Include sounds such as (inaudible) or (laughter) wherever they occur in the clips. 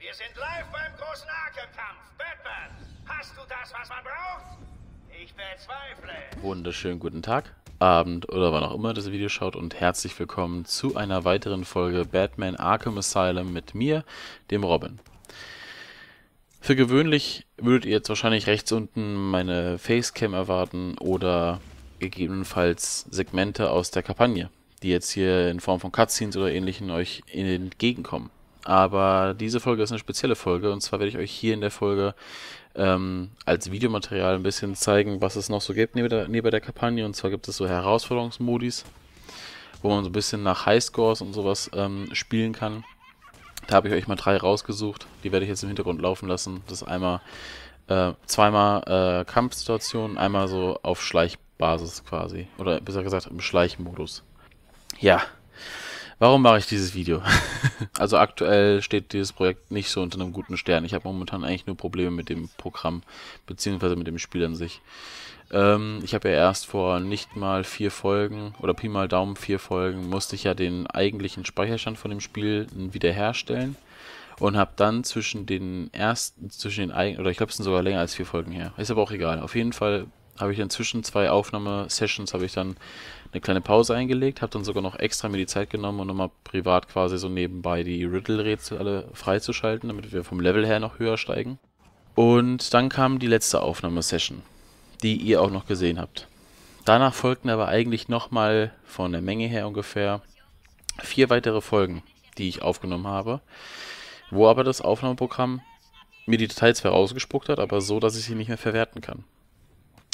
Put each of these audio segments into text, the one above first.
Wir sind live beim großen Arkham-Kampf. Batman, hast du das, was man braucht? Ich bezweifle. Wunderschönen guten Tag. Abend oder wann auch immer das Video schaut und herzlich willkommen zu einer weiteren Folge Batman Arkham Asylum mit mir, dem Robin. Für gewöhnlich würdet ihr jetzt wahrscheinlich rechts unten meine Facecam erwarten oder gegebenenfalls Segmente aus der Kampagne, die jetzt hier in Form von Cutscenes oder ähnlichen euch entgegenkommen. Aber diese Folge ist eine spezielle Folge und zwar werde ich euch hier in der Folge ähm, als Videomaterial ein bisschen zeigen, was es noch so gibt neben der, neben der Kampagne. Und zwar gibt es so Herausforderungsmodis, wo man so ein bisschen nach Highscores und sowas ähm, spielen kann. Da habe ich euch mal drei rausgesucht. Die werde ich jetzt im Hintergrund laufen lassen. Das ist einmal äh, zweimal äh, Kampfsituation, einmal so auf Schleichbasis quasi. Oder besser gesagt im Schleichmodus. Ja. Warum mache ich dieses Video? (laughs) also aktuell steht dieses Projekt nicht so unter einem guten Stern. Ich habe momentan eigentlich nur Probleme mit dem Programm, beziehungsweise mit dem Spiel an sich. Ähm, ich habe ja erst vor nicht mal vier Folgen, oder Pi mal Daumen vier Folgen, musste ich ja den eigentlichen Speicherstand von dem Spiel wiederherstellen und habe dann zwischen den ersten, zwischen den eigenen, oder ich glaube es sind sogar länger als vier Folgen her, ist aber auch egal. Auf jeden Fall habe ich dann zwischen zwei Aufnahmesessions habe ich dann eine kleine Pause eingelegt, habe dann sogar noch extra mir die Zeit genommen, um nochmal privat quasi so nebenbei die Riddle-Rätsel alle freizuschalten, damit wir vom Level her noch höher steigen. Und dann kam die letzte Aufnahmesession, die ihr auch noch gesehen habt. Danach folgten aber eigentlich nochmal von der Menge her ungefähr vier weitere Folgen, die ich aufgenommen habe, wo aber das Aufnahmeprogramm mir die Details herausgespuckt hat, aber so, dass ich sie nicht mehr verwerten kann.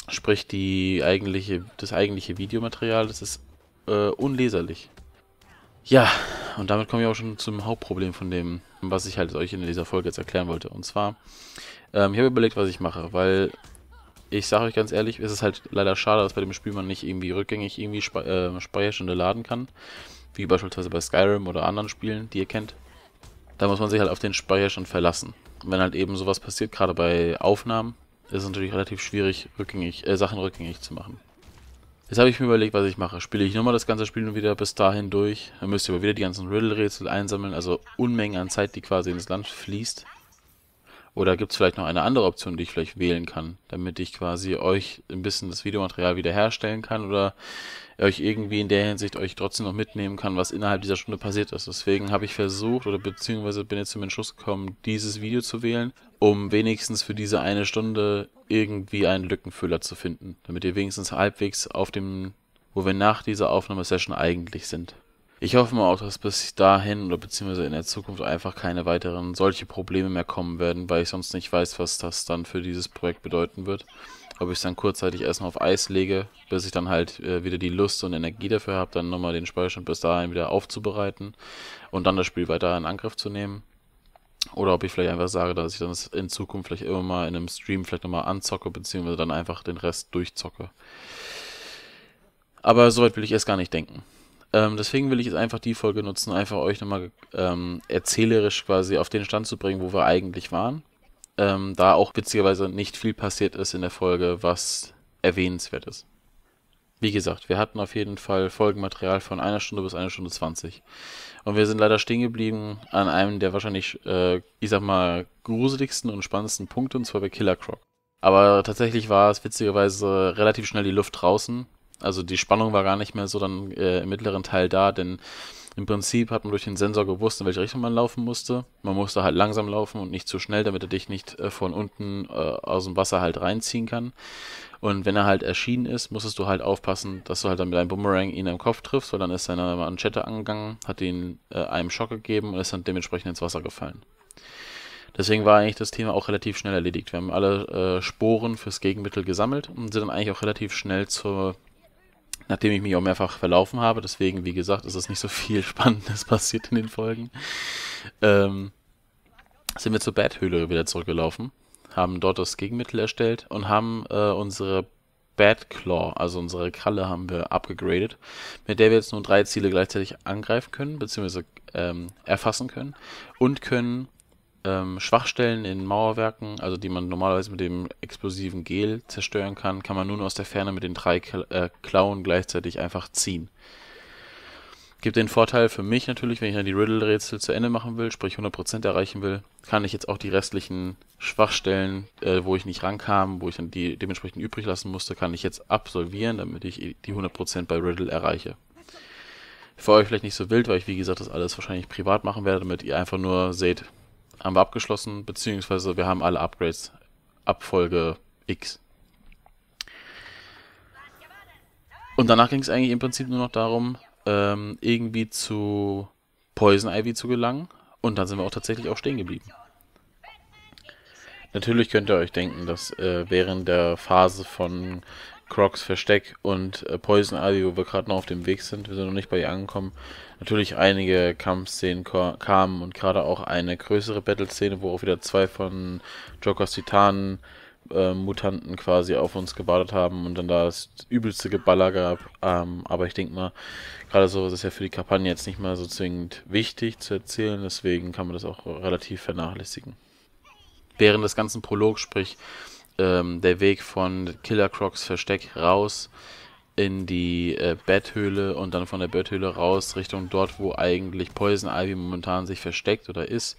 Sprich, die eigentliche, das eigentliche Videomaterial, das ist äh, unleserlich. Ja, und damit komme ich auch schon zum Hauptproblem von dem, was ich halt euch in dieser Folge jetzt erklären wollte. Und zwar, ähm, ich habe überlegt, was ich mache, weil ich sage euch ganz ehrlich, es ist halt leider schade, dass bei dem Spiel man nicht irgendwie rückgängig irgendwie Spe äh, Speicherstunde laden kann, wie beispielsweise bei Skyrim oder anderen Spielen, die ihr kennt. Da muss man sich halt auf den Speicherstand verlassen. Und wenn halt eben sowas passiert, gerade bei Aufnahmen, ist es natürlich relativ schwierig, rückgängig, äh, Sachen rückgängig zu machen. Jetzt habe ich mir überlegt, was ich mache. Spiele ich nochmal das ganze Spiel nur wieder bis dahin durch. Dann müsst ihr aber wieder die ganzen Riddle-Rätsel einsammeln, also Unmengen an Zeit, die quasi ins Land fließt. Oder gibt es vielleicht noch eine andere Option, die ich vielleicht wählen kann, damit ich quasi euch ein bisschen das Videomaterial wiederherstellen kann oder euch irgendwie in der Hinsicht euch trotzdem noch mitnehmen kann, was innerhalb dieser Stunde passiert ist. Deswegen habe ich versucht oder beziehungsweise bin jetzt zum Entschluss gekommen, dieses Video zu wählen, um wenigstens für diese eine Stunde irgendwie einen Lückenfüller zu finden, damit ihr wenigstens halbwegs auf dem, wo wir nach dieser Aufnahmesession eigentlich sind. Ich hoffe mal auch, dass bis dahin oder beziehungsweise in der Zukunft einfach keine weiteren solche Probleme mehr kommen werden, weil ich sonst nicht weiß, was das dann für dieses Projekt bedeuten wird. Ob ich es dann kurzzeitig erstmal auf Eis lege, bis ich dann halt äh, wieder die Lust und Energie dafür habe, dann nochmal den Speicherstand bis dahin wieder aufzubereiten und dann das Spiel weiter in Angriff zu nehmen. Oder ob ich vielleicht einfach sage, dass ich dann das in Zukunft vielleicht immer mal in einem Stream vielleicht nochmal anzocke, beziehungsweise dann einfach den Rest durchzocke. Aber soweit will ich erst gar nicht denken. Ähm, deswegen will ich jetzt einfach die Folge nutzen, einfach euch nochmal ähm, erzählerisch quasi auf den Stand zu bringen, wo wir eigentlich waren. Ähm, da auch witzigerweise nicht viel passiert ist in der Folge, was erwähnenswert ist. Wie gesagt, wir hatten auf jeden Fall Folgenmaterial von einer Stunde bis einer Stunde zwanzig. Und wir sind leider stehen geblieben an einem der wahrscheinlich, äh, ich sag mal, gruseligsten und spannendsten Punkte, und zwar bei Killer Croc. Aber tatsächlich war es witzigerweise relativ schnell die Luft draußen, also die Spannung war gar nicht mehr so dann äh, im mittleren Teil da, denn im Prinzip hat man durch den Sensor gewusst, in welche Richtung man laufen musste. Man musste halt langsam laufen und nicht zu schnell, damit er dich nicht äh, von unten äh, aus dem Wasser halt reinziehen kann. Und wenn er halt erschienen ist, musstest du halt aufpassen, dass du halt dann mit einem Boomerang ihn im Kopf triffst, weil dann ist seine Manschette angegangen, hat ihn äh, einem Schock gegeben und ist dann dementsprechend ins Wasser gefallen. Deswegen war eigentlich das Thema auch relativ schnell erledigt. Wir haben alle äh, Sporen fürs Gegenmittel gesammelt und sind dann eigentlich auch relativ schnell zur nachdem ich mich auch mehrfach verlaufen habe. Deswegen, wie gesagt, ist es nicht so viel (laughs) Spannendes passiert in den Folgen. Ähm, sind wir zur Bat-Höhle wieder zurückgelaufen, haben dort das Gegenmittel erstellt und haben äh, unsere Batclaw, also unsere Kralle, haben wir abgegradet, mit der wir jetzt nur drei Ziele gleichzeitig angreifen können, beziehungsweise ähm, erfassen können und können ähm, Schwachstellen in Mauerwerken, also die man normalerweise mit dem explosiven Gel zerstören kann, kann man nun aus der Ferne mit den drei äh, Klauen gleichzeitig einfach ziehen. Gibt den Vorteil für mich natürlich, wenn ich dann die Riddle-Rätsel zu Ende machen will, sprich 100% erreichen will, kann ich jetzt auch die restlichen Schwachstellen, äh, wo ich nicht rankam, wo ich dann die dementsprechend übrig lassen musste, kann ich jetzt absolvieren, damit ich die 100% bei Riddle erreiche. Für euch vielleicht nicht so wild, weil ich wie gesagt das alles wahrscheinlich privat machen werde, damit ihr einfach nur seht, haben wir abgeschlossen, beziehungsweise wir haben alle Upgrades ab Folge X. Und danach ging es eigentlich im Prinzip nur noch darum, ähm, irgendwie zu Poison Ivy zu gelangen. Und dann sind wir auch tatsächlich auch stehen geblieben. Natürlich könnt ihr euch denken, dass äh, während der Phase von Crocs Versteck und äh, Poison Ivy, wo wir gerade noch auf dem Weg sind. Wir sind noch nicht bei ihr angekommen. Natürlich einige Kampfszenen kamen und gerade auch eine größere Battle-Szene, wo auch wieder zwei von Jokers Titanen äh, Mutanten quasi auf uns gebadet haben und dann da das übelste Geballer gab. Ähm, aber ich denke mal, gerade sowas ist ja für die Kampagne jetzt nicht mal so zwingend wichtig zu erzählen, deswegen kann man das auch relativ vernachlässigen. Während des ganzen Prologs, sprich ähm, der Weg von Killer Crocs Versteck raus in die äh, Betthöhle und dann von der Betthöhle raus Richtung dort, wo eigentlich Poison Ivy momentan sich versteckt oder ist.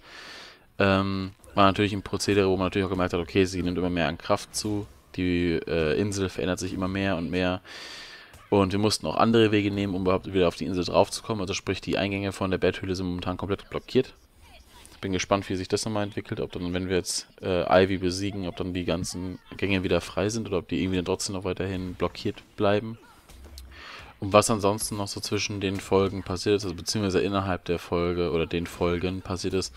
Ähm, war natürlich ein Prozedere, wo man natürlich auch gemerkt hat, okay, sie nimmt immer mehr an Kraft zu, die äh, Insel verändert sich immer mehr und mehr. Und wir mussten auch andere Wege nehmen, um überhaupt wieder auf die Insel draufzukommen. Also sprich, die Eingänge von der Betthöhle sind momentan komplett blockiert. Bin gespannt, wie sich das nochmal entwickelt. Ob dann, wenn wir jetzt äh, Ivy besiegen, ob dann die ganzen Gänge wieder frei sind oder ob die irgendwie dann trotzdem noch weiterhin blockiert bleiben. Und was ansonsten noch so zwischen den Folgen passiert ist, also beziehungsweise innerhalb der Folge oder den Folgen passiert ist,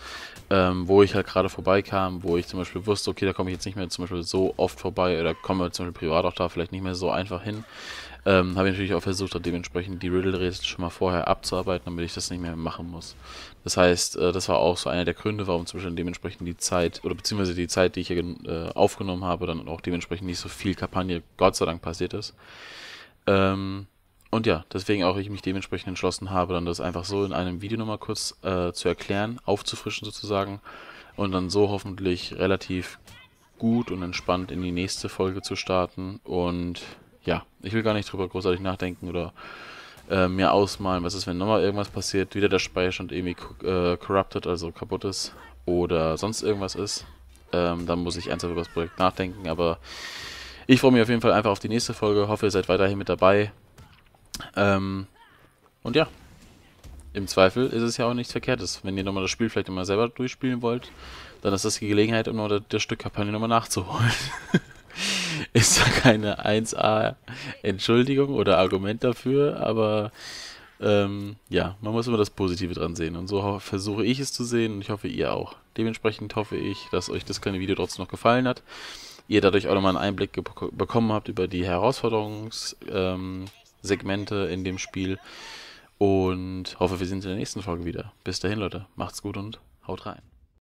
ähm, wo ich halt gerade vorbeikam, wo ich zum Beispiel wusste, okay, da komme ich jetzt nicht mehr zum Beispiel so oft vorbei oder komme zum Beispiel privat auch da vielleicht nicht mehr so einfach hin, ähm, habe ich natürlich auch versucht, dementsprechend die Riddle-Rätsel schon mal vorher abzuarbeiten, damit ich das nicht mehr machen muss. Das heißt, äh, das war auch so einer der Gründe, warum zum Beispiel dementsprechend die Zeit, oder beziehungsweise die Zeit, die ich hier äh, aufgenommen habe, dann auch dementsprechend nicht so viel Kampagne, Gott sei Dank, passiert ist. Ähm, und ja, deswegen auch ich mich dementsprechend entschlossen habe, dann das einfach so in einem Video nochmal kurz äh, zu erklären, aufzufrischen sozusagen und dann so hoffentlich relativ gut und entspannt in die nächste Folge zu starten. Und ja, ich will gar nicht drüber großartig nachdenken oder äh, mir ausmalen, was ist, wenn nochmal irgendwas passiert, wieder der Speicherstand irgendwie äh, corrupted, also kaputt ist oder sonst irgendwas ist. Ähm, dann muss ich ernsthaft über das Projekt nachdenken, aber ich freue mich auf jeden Fall einfach auf die nächste Folge. Hoffe, ihr seid weiterhin mit dabei. Ähm, und ja, im Zweifel ist es ja auch nichts Verkehrtes. Wenn ihr nochmal das Spiel vielleicht immer selber durchspielen wollt, dann ist das die Gelegenheit, um nochmal das, das Stück Kampagne nochmal nachzuholen. (laughs) ist da keine 1a Entschuldigung oder Argument dafür, aber ähm, ja, man muss immer das Positive dran sehen. Und so versuche ich es zu sehen und ich hoffe, ihr auch. Dementsprechend hoffe ich, dass euch das kleine Video trotzdem noch gefallen hat. Ihr dadurch auch nochmal einen Einblick bekommen habt über die Herausforderungssegmente ähm, in dem Spiel. Und hoffe, wir sehen uns in der nächsten Folge wieder. Bis dahin, Leute. Macht's gut und haut rein.